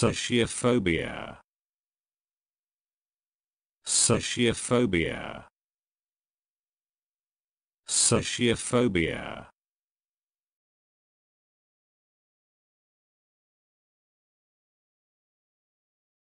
Sociophobia. Sociophobia. Sociophobia.